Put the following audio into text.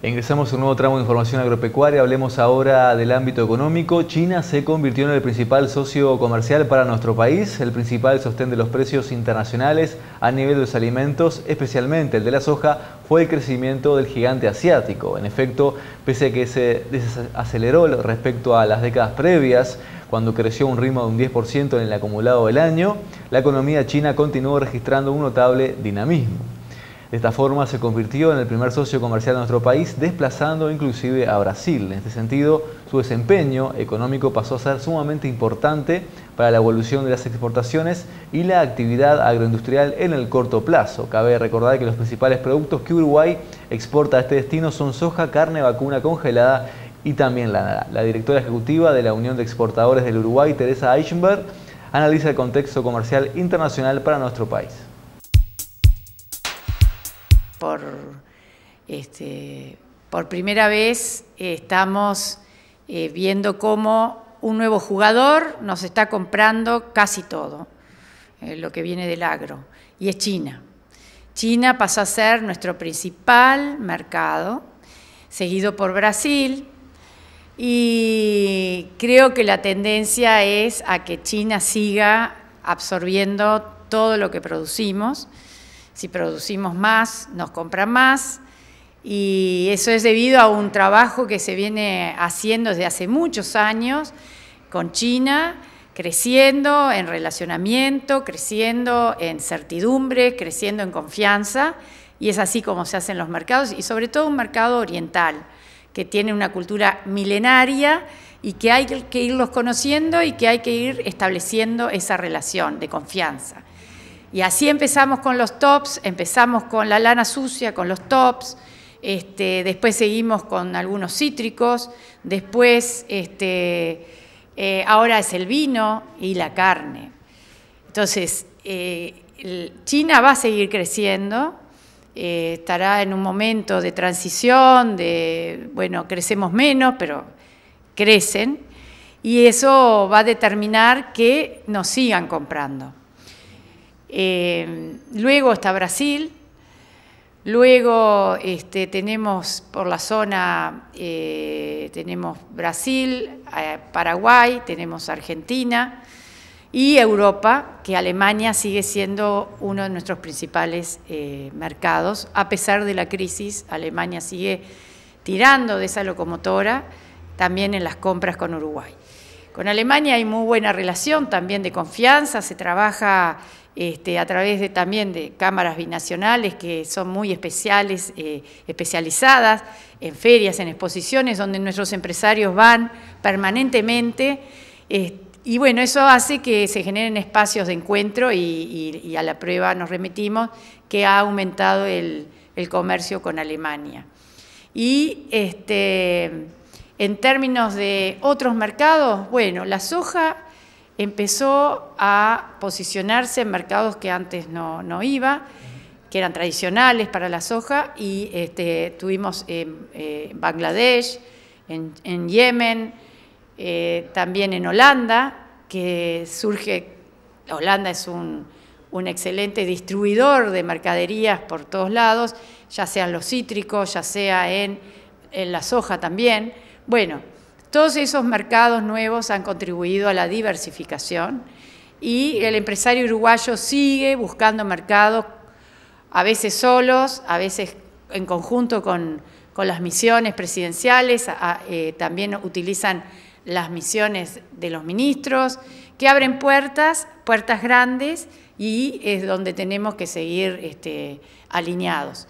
Ingresamos a un nuevo tramo de información agropecuaria. Hablemos ahora del ámbito económico. China se convirtió en el principal socio comercial para nuestro país, el principal sostén de los precios internacionales a nivel de los alimentos, especialmente el de la soja, fue el crecimiento del gigante asiático. En efecto, pese a que se desaceleró respecto a las décadas previas, cuando creció un ritmo de un 10% en el acumulado del año, la economía china continuó registrando un notable dinamismo. De esta forma se convirtió en el primer socio comercial de nuestro país, desplazando inclusive a Brasil. En este sentido, su desempeño económico pasó a ser sumamente importante para la evolución de las exportaciones y la actividad agroindustrial en el corto plazo. Cabe recordar que los principales productos que Uruguay exporta a este destino son soja, carne, vacuna congelada y también la, la directora ejecutiva de la Unión de Exportadores del Uruguay, Teresa Eichenberg, analiza el contexto comercial internacional para nuestro país. Este, por, primera vez estamos eh, viendo cómo un nuevo jugador nos está comprando casi todo, eh, lo que viene del agro, y es China. China pasa a ser nuestro principal mercado, seguido por Brasil, y creo que la tendencia es a que China siga absorbiendo todo lo que producimos. Si producimos más, nos compran más. Y eso es debido a un trabajo que se viene haciendo desde hace muchos años con China, creciendo en relacionamiento, creciendo en certidumbre, creciendo en confianza. Y es así como se hacen los mercados y sobre todo un mercado oriental que tiene una cultura milenaria y que hay que irlos conociendo y que hay que ir estableciendo esa relación de confianza. Y así empezamos con los tops, empezamos con la lana sucia, con los tops, este, después seguimos con algunos cítricos, después este, eh, ahora es el vino y la carne. Entonces, eh, China va a seguir creciendo, eh, estará en un momento de transición, de, bueno, crecemos menos, pero crecen, y eso va a determinar que nos sigan comprando. Em, luego está Brasil, luego este, tenemos por la zona, eh, tenemos Brasil, eh, Paraguay, tenemos Argentina y Europa, que Alemania sigue siendo uno de nuestros principales eh, mercados. A pesar de la crisis, Alemania sigue tirando de esa locomotora también en las compras con Uruguay. Con Alemania hay muy buena relación también de confianza, se trabaja este, a través de, también de cámaras binacionales que son muy especiales, eh, especializadas en ferias, en exposiciones, donde nuestros empresarios van permanentemente. Eh, y bueno, eso hace que se generen espacios de encuentro y, a la prueba nos remitimos que ha aumentado el, el comercio con Alemania. Y este, en términos de otros mercados, bueno, la soja empezó a posicionarse en mercados que antes no, iba, que eran tradicionales para la soja, y este, tuvimos en eh, Bangladesh, en, Yemen, eh, también en Holanda, que surge, Holanda es un, excelente distribuidor de mercaderías por todos lados, ya sean los cítricos, ya sea en la soja también. Bueno, todos esos mercados nuevos han contribuido a la diversificación y el empresario uruguayo sigue buscando mercados, a veces solos, a veces en conjunto con, las misiones presidenciales, eh, también utilizan las misiones de los ministros, que abren puertas, puertas grandes, y es donde tenemos que seguir este, alineados.